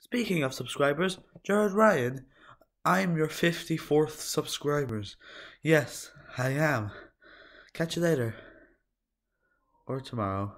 Speaking of subscribers, Jared Ryan, I'm your 54th subscribers. Yes, I am. Catch you later. Or tomorrow.